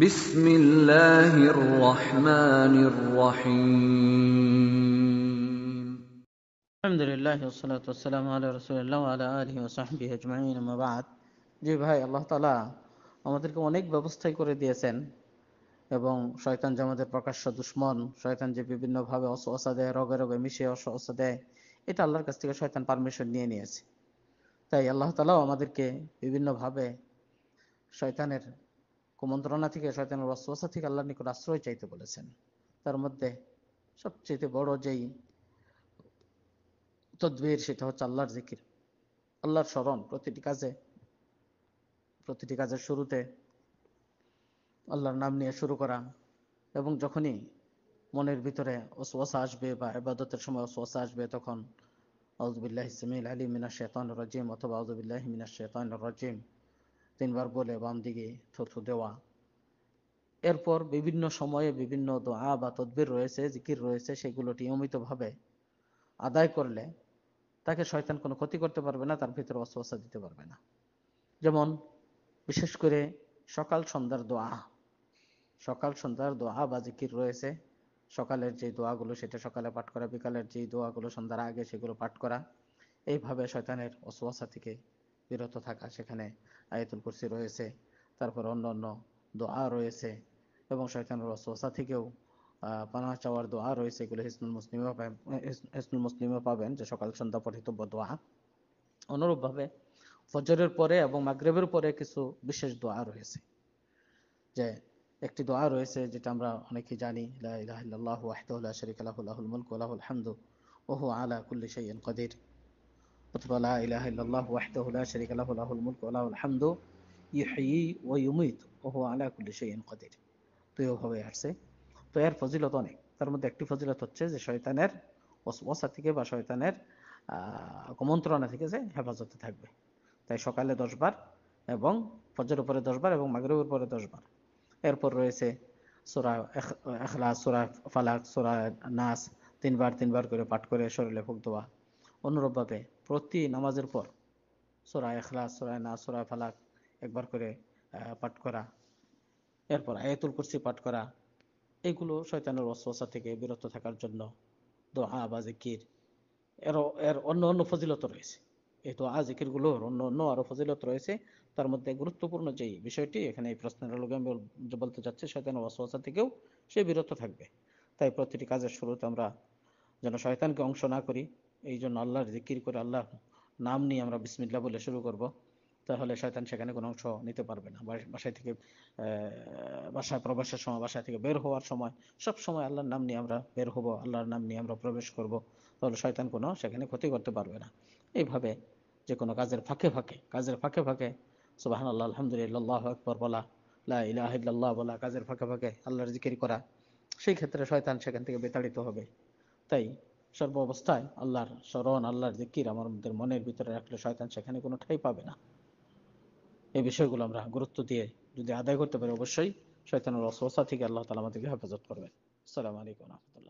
বিসমিল্লাহির ভাই আল্লাহ তাআলা আমাদেরকে অনেক ব্যবস্থাই করে দিয়েছেন এবং শয়তান যে আমাদের প্রকাশ্য দুশ্মন শয়তান যে বিভিন্নভাবে অসহসা দেয় রোগে রোগে মিশে অসহসা দেয় এটা আল্লাহর কাছ থেকে শয়তান পারমিশন নিয়ে নিয়েছে তাই আল্লাহ তালাও আমাদেরকে বিভিন্নভাবে শয়তানের কুমন্ত্রণা থেকে শয়তানের রসবাসা থেকে আল্লাহর নিকট আশ্রয় চাইতে বলেছেন তার মধ্যে সবচেয়ে বড় যেই তদ্বির সেটা হচ্ছে আল্লাহর জিকির আল্লাহর স্মরণ প্রতিটি কাজে প্রতিটি কাজের শুরুতে আল্লাহর নাম নিয়ে শুরু করা এবং যখনই মনের ভিতরে ওসওয়াসা আসবে বা ইবাদতের সময় ওসওয়াসা আসবে তখন আউজবিল্লাহ ইসমিল আলী মিনা শেতান রাজিম অথবা আউজবিল্লাহ মিনা শেতান রাজিম তিনবার বলে বাম দিকে থুথু দেওয়া এরপর বিভিন্ন সময়ে বিভিন্ন দোয়া বা তদবির রয়েছে জিকির রয়েছে সেগুলো নিয়মিতভাবে আদায় করলে তাকে শয়তান কোনো ক্ষতি করতে পারবে না তার ভিতরে অস্বস্থা দিতে পারবে না যেমন বিশেষ করে সকাল সন্ধ্যার দোয়া সকাল সন্ধ্যার দোয়া বা জিকির রয়েছে সকালের যে দোয়াগুলো সেটা সকালে পাঠ করা বিকালের যে দোয়াগুলো সন্ধ্যার আগে সেগুলো পাঠ করা এইভাবে শয়তানের অস্বস্থা থেকে বিরত থাকা সেখানে আয়াতুল কুরসি রয়েছে তারপর অন্য অন্য দোয়া রয়েছে এবং শয়তান রসা থেকেও পানা চাওয়ার দোয়া রয়েছে এগুলো হিসনুল মুসলিম হিসনুল মুসলিমও পাবেন যে সকাল সন্ধ্যা পঠিতব্য দোয়া অনুরূপভাবে ফজরের পরে এবং মাগরেবের পরে কিছু বিশেষ দোয়া রয়েছে যে একটি দোয়া রয়েছে যেটা আমরা অনেকে জানি লাহ শরিক আলাহুল মুলক আলাহুল হামদু ওহু আলা কুল্লি শাইন কদির অথবা লা ইল্লাল্লাহ ওয়াহদাহু লা শারীকা লাহু লাহুল মুলকু ওয়া লাহুল হামদু ওয়া ইউমীত ওয়া হুয়া আলা কুল্লি শাইইন কাদির তো আসছে তো এর ফজিলত অনেক তার মধ্যে একটি ফজিলত হচ্ছে যে শয়তানের ওয়াসওয়াসা থেকে বা শয়তানের থেকে যে হেফাজতে থাকবে তাই সকালে দশবার এবং ফজরের উপরে দশবার এবং মাগরিবের পরে দশবার এরপর রয়েছে সোরা এখলা সোরা ফালাক সোরা নাস তিনবার তিনবার করে পাঠ করে শরীরে ফুক দেওয়া অনুরূপভাবে প্রতি নামাজের পর সোরা এখলাস সোরায় না সোরা ফালাক একবার করে পাঠ করা এরপর আয়াতুল কুরসি পাঠ করা এগুলো শয়তানের অস্বসা থেকে বিরত থাকার জন্য দোয়া বা জিকির এর এর অন্য অন্য ফজিলত রয়েছে এই তো দোয়া জিকিরগুলোর অন্য অন্য আরও ফজিলত রয়েছে তার মধ্যে গুরুত্বপূর্ণ যেই বিষয়টি এখানে এই প্রশ্নের আলোকে আমি বলতে চাচ্ছি শয়তানের অস্বসা থেকেও সে বিরত থাকবে তাই প্রতিটি কাজের শুরুতে আমরা যেন শয়তানকে অংশ না করি এই জন্য আল্লাহর জিকির করে আল্লাহ নাম নিয়ে আমরা বিসমিল্লা বলে শুরু করব তাহলে শয়তান সেখানে কোনো অংশ নিতে পারবে না বাসায় থেকে বাসায় প্রবেশের সময় বাসায় থেকে বের হওয়ার সময় সব সময় আল্লাহর নাম নিয়ে আমরা বের হব আল্লাহর নাম নিয়ে আমরা প্রবেশ করব তাহলে শয়তান কোনো সেখানে ক্ষতি করতে পারবে না এইভাবে যে কোনো কাজের ফাঁকে ফাঁকে কাজের ফাঁকে ফাঁকে সুবাহান আল্লাহ আলহামদুলিল্লাহ আকবর বলা লা বলা কাজের ফাঁকে ফাঁকে আল্লাহর জিকির করা সেই ক্ষেত্রে শয়তান সেখান থেকে বেতাড়িত হবে তাই সর্ব অবস্থায় আল্লাহর স্মরণ আল্লাহর জিকির আমার মনের ভিতরে রাখলে শয়তান সেখানে কোনো ঠাই পাবে না এই বিষয়গুলো আমরা গুরুত্ব দিয়ে যদি আদায় করতে পারি অবশ্যই শয়তানের অসহসা থেকে আল্লাহ তালা আমাদেরকে হেফাজত করবেন আসসালামু আলাইকুম রহমতুল্লাহ